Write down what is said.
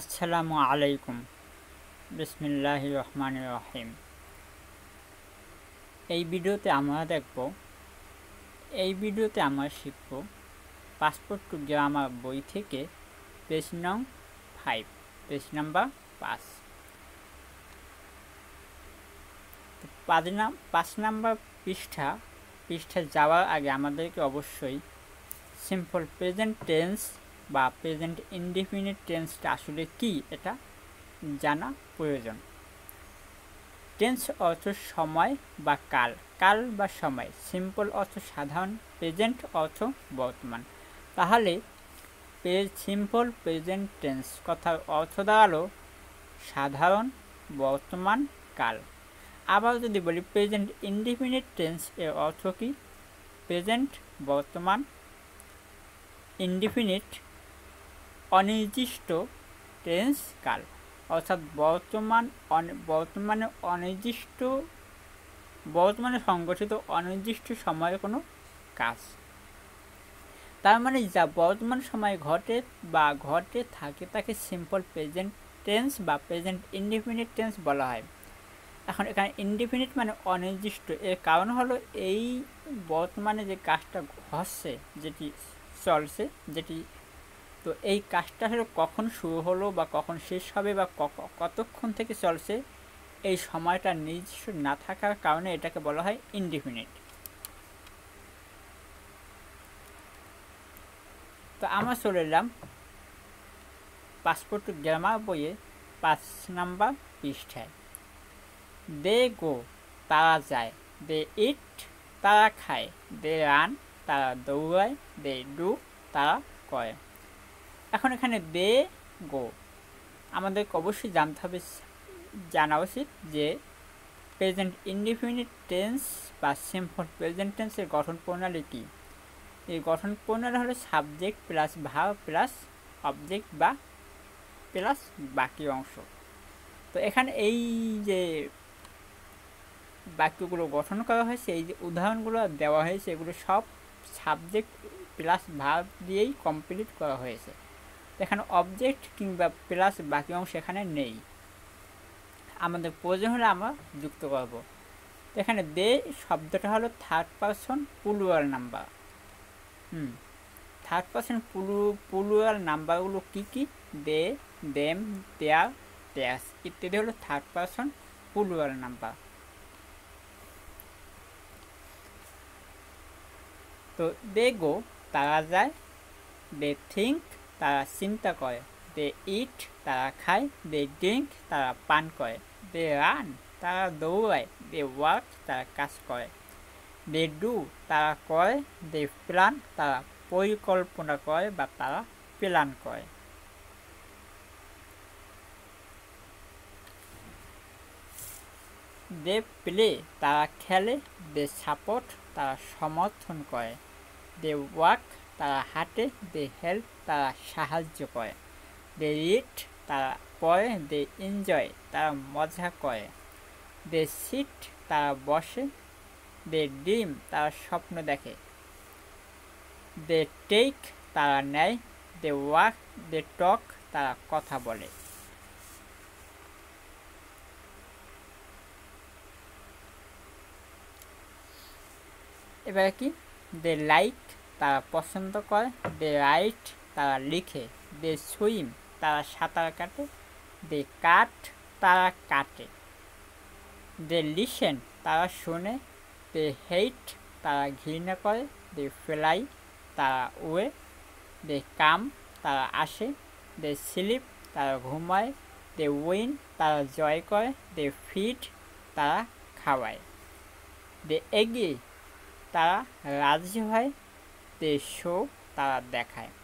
আসসালামু আলাইকুম বিসমিল্লাহ রহমান রহিম এই ভিডিওতে আমরা দেখব এই ভিডিওতে আমরা শিখব পাসপোর্ট টু আমার বই থেকে পেজ নং ফাইভ পেজ নাম্বার পাঁচ পাঁচ নাম পাঁচ নাম্বার পৃষ্ঠা পৃষ্ঠা যাওয়ার আগে আমাদেরকে অবশ্যই সিম্পল প্রেজেন্ট টেন্স বা প্রেজেন্ট ইনডিফিনিট টেন্সটা আসলে কি এটা জানা প্রয়োজন টেন্স অর্থ সময় বা কাল কাল বা সময় সিম্পল অর্থ সাধারণ প্রেজেন্ট অর্থ বর্তমান তাহলে সিম্পল প্রেজেন্ট টেন্স কথার অর্থ দাঁড়ালো সাধারণ বর্তমান কাল আবার যদি বলি প্রেজেন্ট ইনডিফিনিট টেন্স এর অর্থ কি প্রেজেন্ট বর্তমান ইনডিফিনিট অনির্দিষ্ট কাল অর্থাৎ বর্তমান বর্তমানে অনির্দিষ্ট বর্তমানে সংগঠিত অনির্দিষ্ট সময়ের কোনো কাজ তার মানে যা বর্তমান সময়ে ঘটে বা ঘটে থাকে তাকে সিম্পল প্রেজেন্ট টেন্স বা প্রেজেন্ট ইন্ডিফিনিট টেন্স বলা হয় এখন এখানে ইন্ডিফিনিট মানে অনির্দিষ্ট এর কারণ হলো এই বর্তমানে যে কাজটা হচ্ছে যেটি চলছে যেটি তো এই কাজটা কখন শুরু হলো বা কখন শেষ হবে বা কতক্ষণ থেকে চলছে এই সময়টা নিজস্ব না থাকার কারণে এটাকে বলা হয় ইনডিফিনিট তো আমরা চলে এলাম পাসপোর্ট গ্রামার বইয়ে পাঁচ নাম্বার পৃষ্ঠায় দে গো তারা যায় দে ইট তারা খায় দে রান তারা দৌড়ায় দে ডু তারা কয় এখন এখানে দে গো আমাদেরকে অবশ্যই জানতে হবে জানা উচিত যে প্রেজেন্ট ইনডিফিনিট টেন্স বা সিম্পল প্রেজেন্ট টেন্সের গঠন প্রণালী কী এই গঠন প্রণালী হলো সাবজেক্ট প্লাস ভাব প্লাস অবজেক্ট বা প্লাস বাকি অংশ তো এখানে এই যে বাক্যগুলো গঠন করা হয়েছে এই যে উদাহরণগুলো দেওয়া হয়েছে এগুলো সব সাবজেক্ট প্লাস ভাব দিয়েই কমপ্লিট করা হয়েছে এখানে অবজেক্ট কিংবা প্লাস বাকি অংশ এখানে নেই আমাদের প্রয়োজন হলে আমরা যুক্ত করব এখানে দে শব্দটা হলো third person plural number hmm third person পুলু পুলুয়াল নাম্বারগুলো কী কী দে দেম দেয়ার দেয়াস ইত্যাদি হলো থার্ড পারসন পুলুয়াল নাম্বার তো দে গো তারা যায় দে থিঙ্ক তারা চিন্তা করে দে ইট তারা খায় দে ড্রিঙ্ক তারা পান করে দে রান তারা দৌড়ায় দে ওয়ার্ক তারা কাজ করে দে ডু তারা করে দে প্ল্যান তারা পরিকল্পনা করে বা তারা প্ল্যান করে দে প্লে তারা খেলে দে সাপোর্ট তারা সমর্থন করে দে ওয়াক তারা হাঁটে দে হেল্প তারা সাহায্য করে দে রিট তারা পড়ে দে এনজয় তারা মজা করে দে সিট তারা বসে দে ড্রিম তারা স্বপ্ন দেখে দে টেক তারা নেয় দে ওয়াক দে টক তারা কথা বলে এবার কি দে লাইক তারা পছন্দ করে দে রাইট তারা লিখে দে সুইম তারা সাঁতার কাটে দে কাট তারা কাটে দে লিসেন তারা শোনে দে হেইট তারা ঘৃণা করে দে ফেলাই তারা ওয়ে দে কাম তারা আসে দে স্লিপ তারা ঘুমায় দে উইন তারা জয় করে দে ফিট তারা খাওয়ায় দে এগিয়ে তারা রাজি হয় দে শো তারা দেখায়